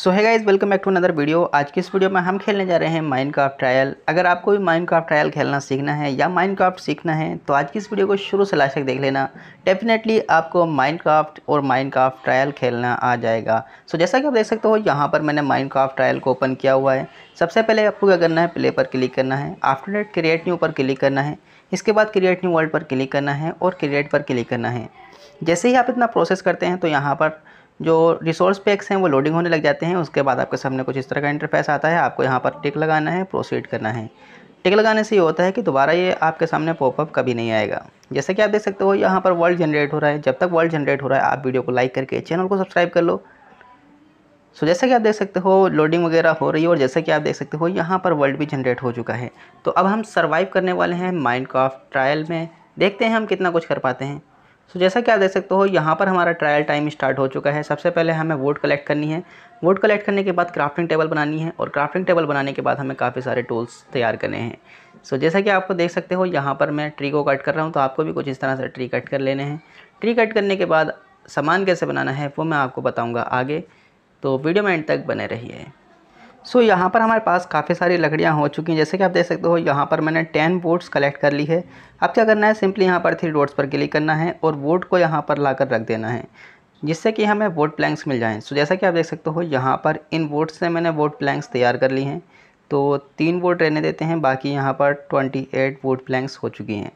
so hey guys welcome back to another video आज की इस वीडियो में हम खेलने जा रहे हैं माइनक्राफ्ट ट्रायल अगर आपको भी माइनक्राफ्ट ट्रायल खेलना सीखना है या माइनक्राफ्ट सीखना है तो आज की इस वीडियो को शुरू से लास्ट तक देख लेना डेफिनेटली आपको माइनक्राफ्ट और माइनक्राफ्ट ट्रायल खेलना आ जाएगा सो so, जैसा कि आप देख सकते हो यहाँ पर मैंने माइनक्राफ्ट ट्रायल को ओपन किया हुआ है सबसे पहले आपको क्या करना है प्ले पर क्लिक करना है आफ्टर डेट क्रिएट न्यू पर क्लिक करना है इसके बाद क्रिएट न्यू वर्ल्ड पर क्लिक करना है और क्रिएट पर क्लिक करना है जैसे ही आप इतना प्रोसेस करते हैं तो यहाँ पर जो रिसोर्स पैक्स हैं वो लोडिंग होने लग जाते हैं उसके बाद आपके सामने कुछ इस तरह का इंटरफेस आता है आपको यहाँ पर टिक लगाना है प्रोसीड करना है टिक लगाने से ये होता है कि दोबारा ये आपके सामने पॉपअप कभी नहीं आएगा जैसे कि आप देख सकते हो यहाँ पर वर्ल्ड जनरेट हो रहा है जब तक वर्ल्ड जनरेट हो रहा है आप वीडियो को लाइक करके चैनल को सब्सक्राइब कर लो सो जैसे जैसा कि आप देख सकते हो लोडिंग वगैरह हो रही है और जैसा कि आप देख सकते हो यहाँ पर वर्ल्ड भी जनरेट हो चुका है तो अब हम सर्वाइव करने वाले हैं माइंड ट्रायल में देखते हैं हम कितना कुछ कर पाते हैं सो जैसा कि आप देख सकते हो यहाँ पर हमारा ट्रायल टाइम स्टार्ट हो चुका है सबसे पहले हमें वोट कलेक्ट करनी है वोट कलेक्ट करने के बाद क्राफ्टिंग टेबल बनानी है और क्राफ्टिंग टेबल बनाने के बाद हमें काफ़ी सारे टूल्स तैयार करने हैं सो जैसा कि आपको देख सकते हो यहाँ पर मैं ट्री को कट कर रहा हूँ तो आपको भी कुछ इस तरह से ट्री कट कर लेने हैं ट्री कट करने के बाद सामान कैसे बनाना है वो मैं आपको बताऊँगा आगे तो वीडियो में एंड तक बने है सो so, यहाँ पर हमारे पास काफ़ी सारी लकड़ियाँ हो चुकी हैं जैसे कि आप देख सकते हो यहाँ पर मैंने टेन वोट्स कलेक्ट कर ली है अब क्या करना है सिंपली यहाँ पर थ्री डॉट्स पर क्लिक करना है और वोट को यहाँ पर ला कर रख देना है जिससे कि हमें वोट प्लैंक्स मिल जाएँ सो so, जैसा कि आप देख सकते हो यहाँ पर इन वोट्स से मैंने वोट प्लैंक्स तैयार कर ली हैं तो तीन वोट रहने देते हैं बाकी यहाँ पर ट्वेंटी एट प्लैंक्स हो चुकी हैं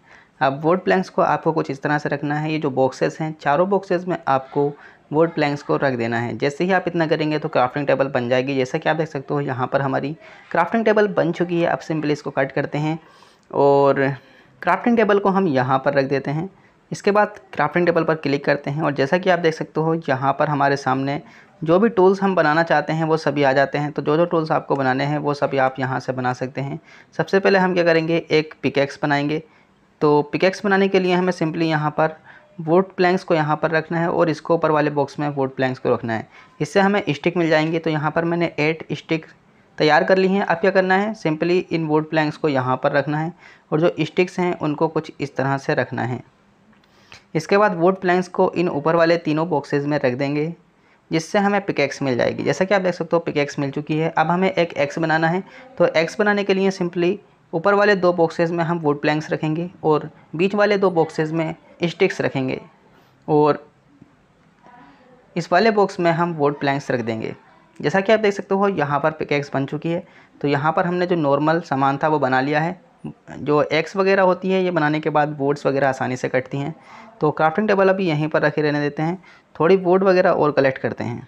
अब वोट प्लैंक्स को आपको कुछ इस तरह से रखना है ये जो बॉक्सेस हैं चारों बॉक्सेस में आपको वुड प्लैंक्स को रख देना है जैसे ही आप इतना करेंगे तो क्राफ्टिंग टेबल बन जाएगी जैसा कि आप देख सकते हो यहाँ पर हमारी क्राफ्टिंग टेबल बन चुकी है अब सिंपली इसको कट करते हैं और क्राफ्टिंग टेबल को हम यहाँ पर रख देते हैं इसके बाद क्राफ्टिंग टेबल पर क्लिक करते हैं और जैसा कि आप देख सकते हो यहाँ पर हमारे सामने जो भी टूल्स हम बनाना चाहते हैं वो सभी आ जाते हैं तो जो जो टूल्स आपको बनाने हैं वो सभी आप यहाँ से बना सकते हैं सबसे पहले हम क्या करेंगे एक पिकेक्स बनाएंगे तो पिकेक्स बनाने के लिए हमें सिंपली यहाँ पर वोट प्लैंक्स को यहाँ पर रखना है और इसको ऊपर वाले बॉक्स में वोट प्लैंक्स को रखना है इससे हमें स्टिक मिल जाएंगे तो यहाँ पर मैंने एट स्टिक तैयार कर ली हैं अब क्या करना है सिंपली इन वोट प्लैंक्स को यहाँ पर रखना है और जो स्टिक्स हैं उनको कुछ इस तरह से रखना है इसके बाद वोट प्लैंक्स को इन ऊपर वाले तीनों बॉक्सेज में रख देंगे जिससे हमें पिकेक्स मिल जाएगी जैसा कि आप देख सकते हो पिकेक्स मिल चुकी है अब हमें एक एक्स बनाना है तो एक्स बनाने के लिए सिंपली ऊपर वाले दो बॉक्सेज में हम वोट प्लैंक्स रखेंगे और बीच वाले दो बॉक्सेज में स्टिक्स रखेंगे और इस वाले बॉक्स में हम वोड प्लैंक्स रख देंगे जैसा कि आप देख सकते हो यहाँ पर पिकेक्स बन चुकी है तो यहाँ पर हमने जो नॉर्मल सामान था वो बना लिया है जो एक्स वगैरह होती है ये बनाने के बाद बोर्ड्स वगैरह आसानी से कटती हैं तो क्राफ्टिंग टेबल अभी यहीं पर रखे रहने देते हैं थोड़ी बोर्ड वगैरह और कलेक्ट करते हैं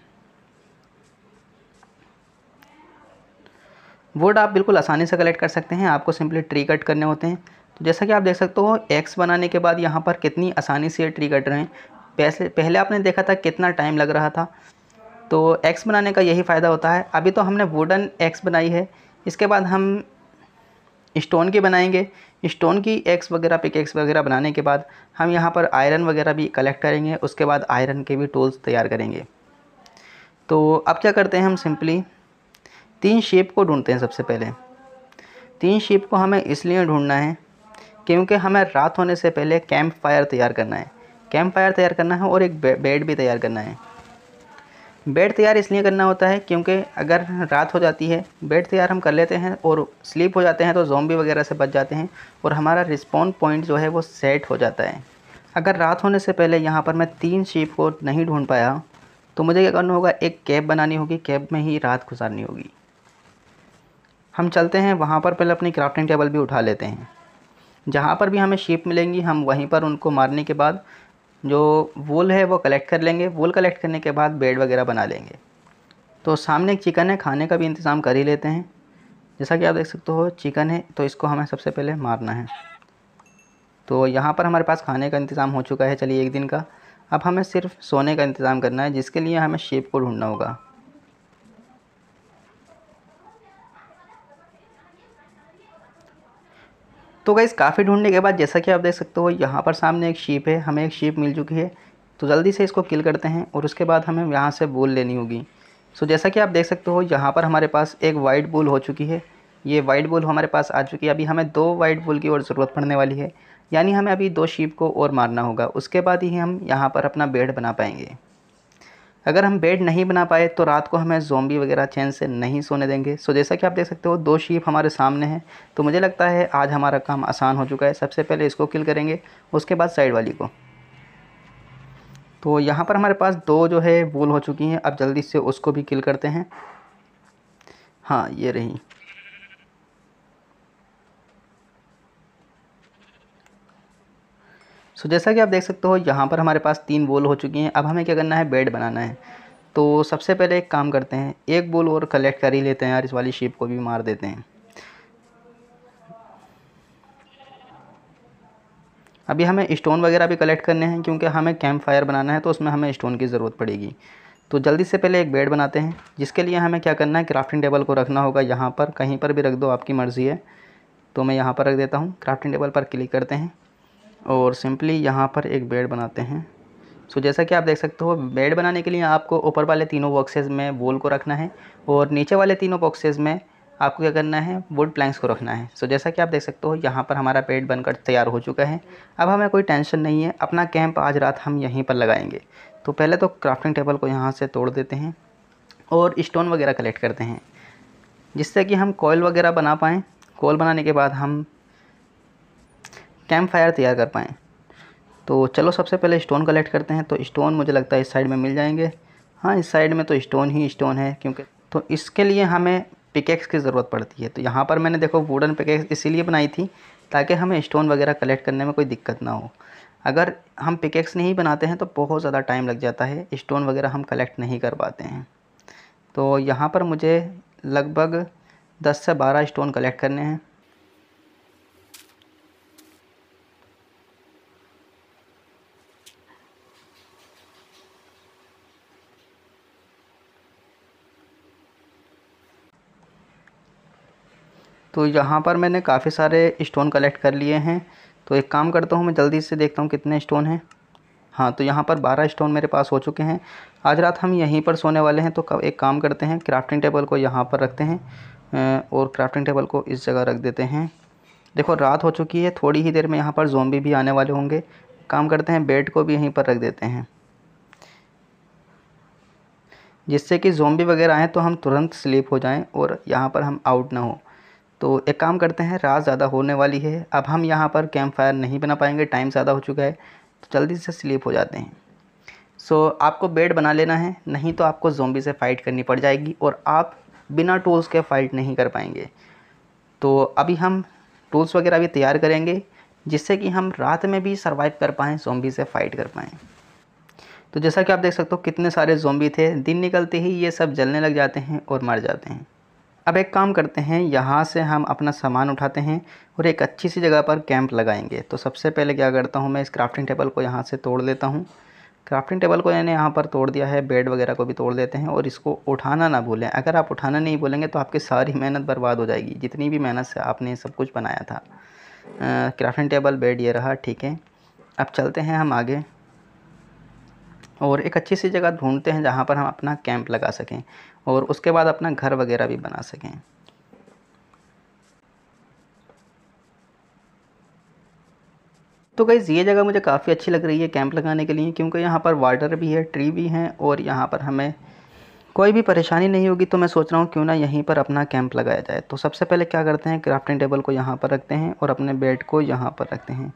बोर्ड आप बिल्कुल आसानी से कलेक्ट कर सकते हैं आपको सिंपली ट्री कट करने होते हैं तो जैसा कि आप देख सकते हो एक्स बनाने के बाद यहाँ पर कितनी आसानी से ये ट्री कट रहे हैं पैसे पहले आपने देखा था कितना टाइम लग रहा था तो एक्स बनाने का यही फ़ायदा होता है अभी तो हमने वुडन एक्स बनाई है इसके बाद हम स्टोन की बनाएंगे स्टोन की एक्स वगैरह पिक एक्स वगैरह बनाने के बाद हम यहाँ पर आयरन वगैरह भी कलेक्ट करेंगे उसके बाद आयरन के भी टूल्स तैयार करेंगे तो अब क्या करते हैं हम सिंपली तीन शेप को ढूंढते हैं सबसे पहले तीन शेप को हमें इसलिए ढूंढना है क्योंकि हमें रात होने से पहले कैंप फायर तैयार करना है कैंप फायर तैयार करना है और एक बेड भी तैयार करना है बेड तैयार इसलिए करना होता है क्योंकि अगर रात हो जाती है बेड तैयार हम कर लेते हैं और स्लीप हो जाते हैं तो जोम्बी वगैरह से बच जाते हैं और हमारा रिस्पॉन्ड पॉइंट जो है वो सेट हो जाता है अगर रात होने से पहले यहाँ पर मैं तीन शीप को नहीं ढूंढ पाया तो मुझे क्या करना होगा एक कैब बनानी होगी कैब में ही रात गुजारनी होगी हम चलते हैं वहाँ पर पहले अपनी क्राफ्टिंग टेबल भी उठा लेते हैं जहाँ पर भी हमें शीप मिलेंगी हम वहीं पर उनको मारने के बाद जो वोल है वो कलेक्ट कर लेंगे वोल कलेक्ट करने के बाद बेड वगैरह बना लेंगे तो सामने एक चिकन है खाने का भी इंतज़ाम कर ही लेते हैं जैसा कि आप देख सकते हो चिकन है तो इसको हमें सबसे पहले मारना है तो यहाँ पर हमारे पास खाने का इंतज़ाम हो चुका है चलिए एक दिन का अब हमें सिर्फ सोने का इंतज़ाम करना है जिसके लिए हमें शेप को ढूंढना होगा तो गाइस काफ़ी ढूंढने के बाद जैसा कि आप देख सकते हो यहाँ पर सामने एक शीप है हमें एक शीप मिल चुकी है तो जल्दी से इसको किल करते हैं और उसके बाद हमें यहाँ से बोल लेनी होगी सो जैसा कि आप देख सकते हो यहाँ पर हमारे पास एक वाइट बोल हो चुकी है ये वाइट बोल हमारे पास आ चुकी है अभी हमें दो वाइट बोल की और ज़रूरत पड़ने वाली है यानी हमें अभी दो शीप को और मारना होगा उसके बाद ही हम यहाँ पर अपना बेड बना पाएंगे अगर हम बेड नहीं बना पाए तो रात को हमें जोम्बी वगैरह चैन से नहीं सोने देंगे सो जैसा कि आप देख सकते हो दो शीप हमारे सामने हैं तो मुझे लगता है आज हमारा काम आसान हो चुका है सबसे पहले इसको किल करेंगे उसके बाद साइड वाली को तो यहाँ पर हमारे पास दो जो है वूल हो चुकी हैं अब जल्दी से उसको भी किल करते हैं हाँ ये रही सो so, जैसा कि आप देख सकते हो यहाँ पर हमारे पास तीन बोल हो चुकी हैं अब हमें क्या करना है बेड बनाना है तो सबसे पहले एक काम करते हैं एक बोल और कलेक्ट कर ही लेते हैं यार इस वाली शीप को भी मार देते हैं अभी हमें स्टोन वगैरह भी कलेक्ट करने हैं क्योंकि हमें कैंप फायर बनाना है तो उसमें हमें स्टोन की ज़रूरत पड़ेगी तो जल्दी से पहले एक बेड बनाते हैं जिसके लिए हमें क्या करना है क्राफ्टिंग टेबल को रखना होगा यहाँ पर कहीं पर भी रख दो आपकी मर्ज़ी है तो मैं यहाँ पर रख देता हूँ क्राफ्टिंग टेबल पर क्लिक करते हैं और सिंपली यहाँ पर एक बेड बनाते हैं सो so, जैसा कि आप देख सकते हो बेड बनाने के लिए आपको ऊपर वाले तीनों बॉक्सेज में वोल को रखना है और नीचे वाले तीनों बॉक्सेज में आपको क्या करना है वुड प्लैंक्स को रखना है सो so, जैसा कि आप देख सकते हो यहाँ पर हमारा पेड बनकर तैयार हो चुका है अब हमें कोई टेंशन नहीं है अपना कैंप आज रात हम यहीं पर लगाएंगे तो पहले तो क्राफ्टिंग टेबल को यहाँ से तोड़ देते हैं और स्टोन वगैरह कलेक्ट करते हैं जिससे कि हम कोयल वगैरह बना पाएँ कोयल बनाने के बाद हम कैंप फायर तैयार कर पाएँ तो चलो सबसे पहले स्टोन कलेक्ट करते हैं तो स्टोन मुझे लगता है इस साइड में मिल जाएंगे हाँ इस साइड में तो स्टोन ही स्टोन है क्योंकि तो इसके लिए हमें पिकेक्स की ज़रूरत पड़ती है तो यहाँ पर मैंने देखो वुडन पिकेक्स इसीलिए बनाई थी ताकि हमें स्टोन वगैरह कलेक्ट करने में कोई दिक्कत ना हो अगर हम पिकेक्स नहीं बनाते हैं तो बहुत ज़्यादा टाइम लग जाता है स्टोन वगैरह हम कलेक्ट नहीं कर पाते हैं तो यहाँ पर मुझे लगभग दस से बारह स्टोन कलेक्ट करने हैं तो यहाँ पर मैंने काफ़ी सारे स्टोन कलेक्ट कर लिए हैं तो एक काम करता हूँ मैं जल्दी से देखता हूँ कितने स्टोन हैं हाँ तो यहाँ पर बारह स्टोन मेरे पास हो चुके हैं आज रात हम यहीं पर सोने वाले हैं तो एक काम करते हैं क्राफ्टिंग टेबल को यहाँ पर रखते हैं और क्राफ्टिंग टेबल को इस जगह रख देते हैं देखो रात हो चुकी है थोड़ी ही देर में यहाँ पर जोम्बी भी आने वाले होंगे काम करते हैं बेड को भी यहीं पर रख देते हैं जिससे कि जोम्बी वगैरह आएँ तो हम तुरंत स्लीप हो जाएं और यहाँ पर हम आउट ना हो तो एक काम करते हैं रात ज़्यादा होने वाली है अब हम यहाँ पर कैंप फायर नहीं बना पाएंगे टाइम ज़्यादा हो चुका है तो जल्दी से स्लीप हो जाते हैं सो so, आपको बेड बना लेना है नहीं तो आपको जोम्बी से फ़ाइट करनी पड़ जाएगी और आप बिना टूल्स के फ़ाइट नहीं कर पाएंगे तो अभी हम टूल्स वगैरह भी तैयार करेंगे जिससे कि हम रात में भी सर्वाइव कर पाएँ जोम्बी से फ़ाइट कर पाएँ तो जैसा कि आप देख सकते हो कितने सारे जोम्बी थे दिन निकलते ही ये सब जलने लग जाते हैं और मर जाते हैं अब एक काम करते हैं यहाँ से हम अपना सामान उठाते हैं और एक अच्छी सी जगह पर कैंप लगाएंगे तो सबसे पहले क्या करता हूँ मैं इस क्राफ्टिंग टेबल को यहाँ से तोड़ देता हूँ क्राफ्टिंग टेबल को मैंने यहाँ पर तोड़ दिया है बेड वगैरह को भी तोड़ देते हैं और इसको उठाना ना भूलें अगर आप उठाना नहीं भूलेंगे तो आपकी सारी मेहनत बर्बाद हो जाएगी जितनी भी मेहनत से आपने सब कुछ बनाया था क्राफ्टिंग टेबल बेड ये रहा ठीक है अब चलते हैं हम आगे और एक अच्छी सी जगह ढूंढते हैं जहाँ पर हम अपना कैंप लगा सकें और उसके बाद अपना घर वगैरह भी बना सकें तो गई ये जगह मुझे काफ़ी अच्छी लग रही है कैंप लगाने के लिए क्योंकि यहाँ पर वाटर भी है ट्री भी हैं और यहाँ पर हमें कोई भी परेशानी नहीं होगी तो मैं सोच रहा हूँ क्यों ना यहीं पर अपना कैंप लगाया जाए तो सबसे पहले क्या करते हैं क्राफ्टिंग टेबल को यहाँ पर रखते हैं और अपने बेड को यहाँ पर रखते हैं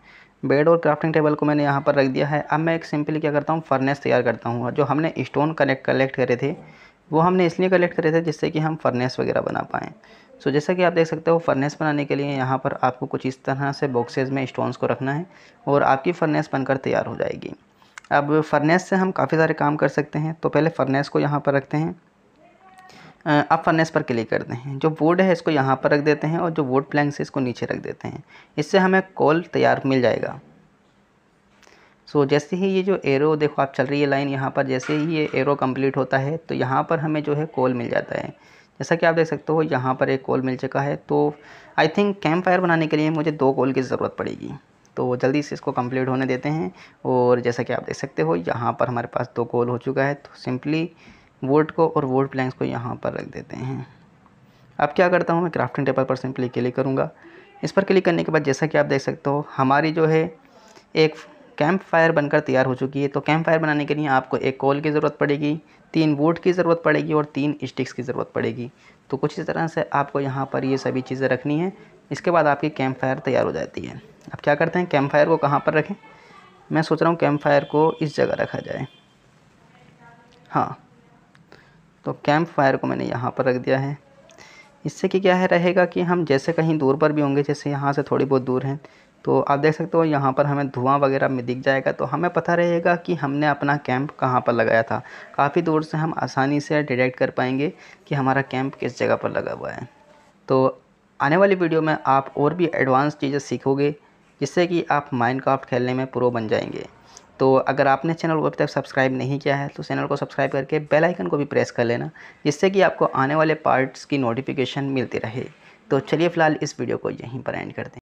बेड और क्राफ्टिंग टेबल को मैंने यहाँ पर रख दिया है अब मैं एक सिंपली क्या करता हूँ फर्नेस तैयार करता हूँ जो हमने स्टोन कनेक्ट कलेक्ट करे थे वो हमने इसलिए कलेक्ट करे थे जिससे कि हम फर्नेस वगैरह बना पाएँ सो so, जैसा कि आप देख सकते हो फर्नेस बनाने के लिए यहाँ पर आपको कुछ इस तरह से बॉक्सेस में स्टोन्स को रखना है और आपकी फर्नेस बनकर तैयार हो जाएगी अब फर्नेस से हम काफ़ी सारे काम कर सकते हैं तो पहले फर्नेस को यहाँ पर रखते हैं अब फर्नेस पर क्लिक करते हैं जो वुड है इसको यहाँ पर रख देते हैं और जो वुड प्लैंक्स है इसको नीचे रख देते हैं इससे हमें कॉल तैयार मिल जाएगा सो so, जैसे ही ये जो एरो देखो आप चल रही है लाइन यहाँ पर जैसे ही ये एरो कंप्लीट होता है तो यहाँ पर हमें जो है कॉल मिल जाता है जैसा कि आप देख सकते हो यहाँ पर एक कॉल मिल चुका है तो आई थिंक कैंप फायर बनाने के लिए मुझे दो कॉल की ज़रूरत पड़ेगी तो जल्दी से इसको कंप्लीट होने देते हैं और जैसा कि आप देख सकते हो यहाँ पर हमारे पास दो कॉल हो चुका है तो सिंपली वोट को और वोट प्लैंक्स को यहाँ पर रख देते हैं अब क्या करता हूँ मैं क्राफ्टिंग टेबल पर सिंपली क्लिक करूँगा इस पर क्लिक करने के बाद जैसा कि आप देख सकते हो हमारी जो है एक कैंप फायर बनकर तैयार हो चुकी है तो कैंप फायर बनाने के लिए आपको एक कॉल की ज़रूरत पड़ेगी तीन वोट की ज़रूरत पड़ेगी और तीन स्टिक्स की ज़रूरत पड़ेगी तो कुछ इस तरह से आपको यहाँ पर ये सभी चीज़ें रखनी है इसके बाद आपकी कैंप फायर तैयार हो जाती है अब क्या करते हैं कैंप फायर को कहाँ पर रखें मैं सोच रहा हूँ कैंप फायर को इस जगह रखा जाए हाँ तो कैंप फायर को मैंने यहाँ पर रख दिया है इससे कि क्या है रहेगा कि हम जैसे कहीं दूर पर भी होंगे जैसे यहाँ से थोड़ी बहुत दूर हैं तो आप देख सकते हो यहाँ पर हमें धुआं वगैरह में दिख जाएगा तो हमें पता रहेगा कि हमने अपना कैंप कहाँ पर लगाया था काफ़ी दूर से हम आसानी से डिटेक्ट कर पाएंगे कि हमारा कैंप किस जगह पर लगा हुआ है तो आने वाली वीडियो में आप और भी एडवांस चीज़ें सीखोगे जिससे कि आप माइंड खेलने में प्रो बन जाएंगे तो अगर आपने चैनल को अभी तक सब्सक्राइब नहीं किया है तो चैनल को सब्सक्राइब करके बेल आइकन को भी प्रेस कर लेना जिससे कि आपको आने वाले पार्ट्स की नोटिफिकेशन मिलती रहे तो चलिए फ़िलहाल इस वीडियो को यहीं पर एंड कर दें